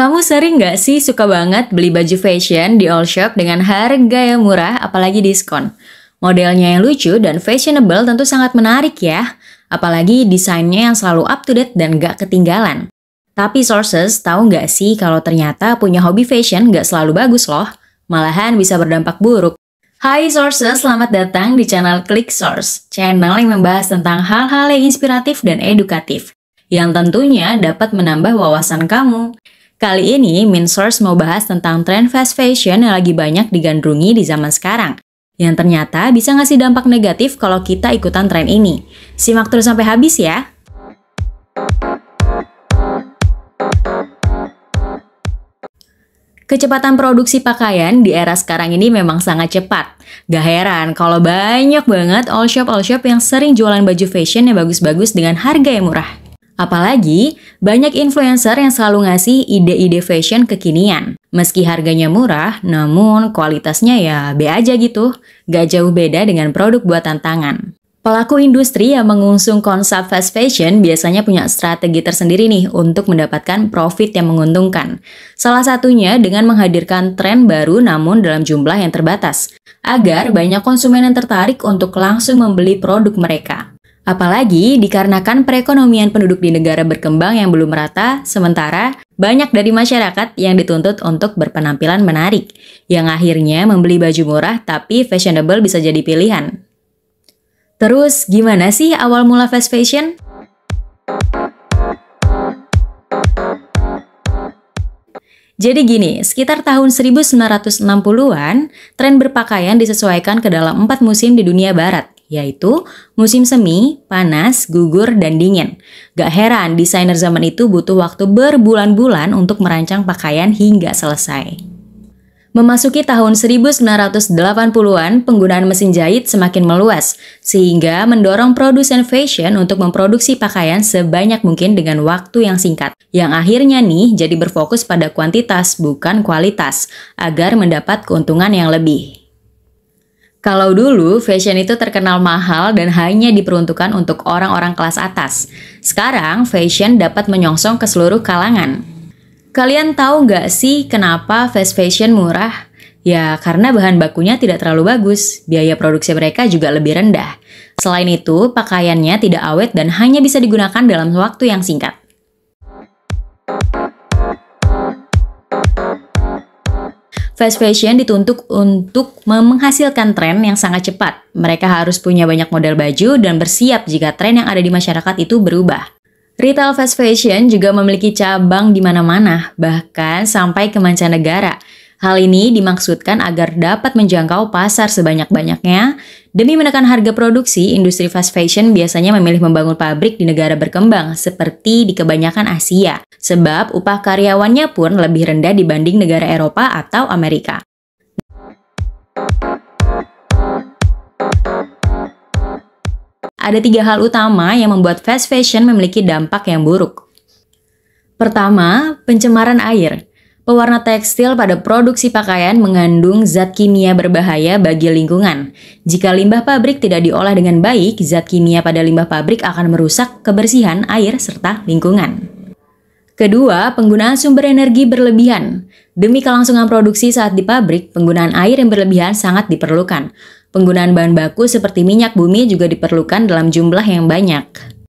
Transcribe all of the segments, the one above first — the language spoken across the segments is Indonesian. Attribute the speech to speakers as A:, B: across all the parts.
A: Kamu sering nggak sih suka banget beli baju fashion di all shop dengan harga yang murah apalagi diskon? Modelnya yang lucu dan fashionable tentu sangat menarik ya, apalagi desainnya yang selalu up to date dan nggak ketinggalan. Tapi sources tahu nggak sih kalau ternyata punya hobi fashion nggak selalu bagus loh, malahan bisa berdampak buruk. Hai sources, selamat datang di channel Click Source, channel yang membahas tentang hal-hal yang inspiratif dan edukatif, yang tentunya dapat menambah wawasan kamu. Kali ini, Minsource mau bahas tentang tren fast fashion yang lagi banyak digandrungi di zaman sekarang, yang ternyata bisa ngasih dampak negatif kalau kita ikutan tren ini. Simak terus sampai habis ya! Kecepatan produksi pakaian di era sekarang ini memang sangat cepat. Gak heran kalau banyak banget all shop-all shop yang sering jualan baju fashion yang bagus-bagus dengan harga yang murah. Apalagi, banyak influencer yang selalu ngasih ide-ide fashion kekinian. Meski harganya murah, namun kualitasnya ya B aja gitu. Gak jauh beda dengan produk buatan tangan. Pelaku industri yang mengusung konsep fast fashion biasanya punya strategi tersendiri nih untuk mendapatkan profit yang menguntungkan. Salah satunya dengan menghadirkan tren baru namun dalam jumlah yang terbatas, agar banyak konsumen yang tertarik untuk langsung membeli produk mereka. Apalagi dikarenakan perekonomian penduduk di negara berkembang yang belum merata, sementara banyak dari masyarakat yang dituntut untuk berpenampilan menarik, yang akhirnya membeli baju murah tapi fashionable bisa jadi pilihan. Terus, gimana sih awal mula fast fashion? Jadi gini, sekitar tahun 1960-an, tren berpakaian disesuaikan ke dalam empat musim di dunia barat, yaitu musim semi, panas, gugur, dan dingin. Gak heran desainer zaman itu butuh waktu berbulan-bulan untuk merancang pakaian hingga selesai. Memasuki tahun 1980-an, penggunaan mesin jahit semakin meluas, sehingga mendorong produsen fashion untuk memproduksi pakaian sebanyak mungkin dengan waktu yang singkat, yang akhirnya nih jadi berfokus pada kuantitas bukan kualitas, agar mendapat keuntungan yang lebih. Kalau dulu, fashion itu terkenal mahal dan hanya diperuntukkan untuk orang-orang kelas atas. Sekarang, fashion dapat menyongsong ke seluruh kalangan. Kalian tahu nggak sih kenapa fast fashion murah? Ya, karena bahan bakunya tidak terlalu bagus, biaya produksi mereka juga lebih rendah. Selain itu, pakaiannya tidak awet dan hanya bisa digunakan dalam waktu yang singkat. fast fashion dituntut untuk menghasilkan tren yang sangat cepat. Mereka harus punya banyak model baju dan bersiap jika tren yang ada di masyarakat itu berubah. Retail fast fashion juga memiliki cabang di mana-mana, bahkan sampai ke mancanegara. Hal ini dimaksudkan agar dapat menjangkau pasar sebanyak-banyaknya. Demi menekan harga produksi, industri fast fashion biasanya memilih membangun pabrik di negara berkembang, seperti di kebanyakan Asia, sebab upah karyawannya pun lebih rendah dibanding negara Eropa atau Amerika. Ada tiga hal utama yang membuat fast fashion memiliki dampak yang buruk. Pertama, pencemaran air. Pewarna tekstil pada produksi pakaian mengandung zat kimia berbahaya bagi lingkungan. Jika limbah pabrik tidak diolah dengan baik, zat kimia pada limbah pabrik akan merusak kebersihan air serta lingkungan. Kedua, penggunaan sumber energi berlebihan. Demi kelangsungan produksi saat di pabrik, penggunaan air yang berlebihan sangat diperlukan. Penggunaan bahan baku seperti minyak bumi juga diperlukan dalam jumlah yang banyak.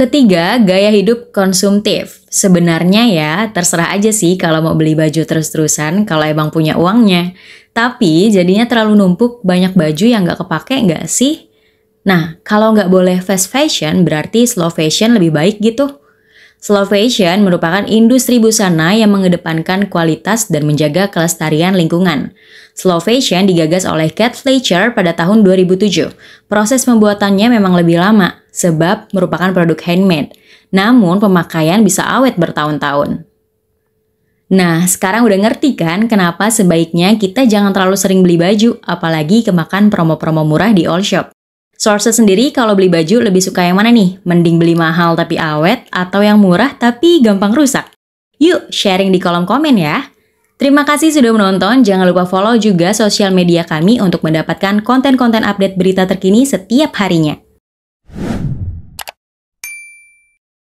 A: Ketiga, gaya hidup konsumtif. Sebenarnya ya, terserah aja sih kalau mau beli baju terus-terusan kalau emang punya uangnya. Tapi jadinya terlalu numpuk banyak baju yang nggak kepake nggak sih? Nah, kalau nggak boleh fast fashion, berarti slow fashion lebih baik gitu. Slow fashion merupakan industri busana yang mengedepankan kualitas dan menjaga kelestarian lingkungan. Slow fashion digagas oleh Kat Fletcher pada tahun 2007. Proses pembuatannya memang lebih lama, sebab merupakan produk handmade. Namun, pemakaian bisa awet bertahun-tahun. Nah, sekarang udah ngerti kan kenapa sebaiknya kita jangan terlalu sering beli baju, apalagi kemakan promo-promo murah di all shop. Sources sendiri kalau beli baju lebih suka yang mana nih? Mending beli mahal tapi awet atau yang murah tapi gampang rusak? Yuk sharing di kolom komen ya. Terima kasih sudah menonton, jangan lupa follow juga sosial media kami untuk mendapatkan konten-konten update berita terkini setiap harinya.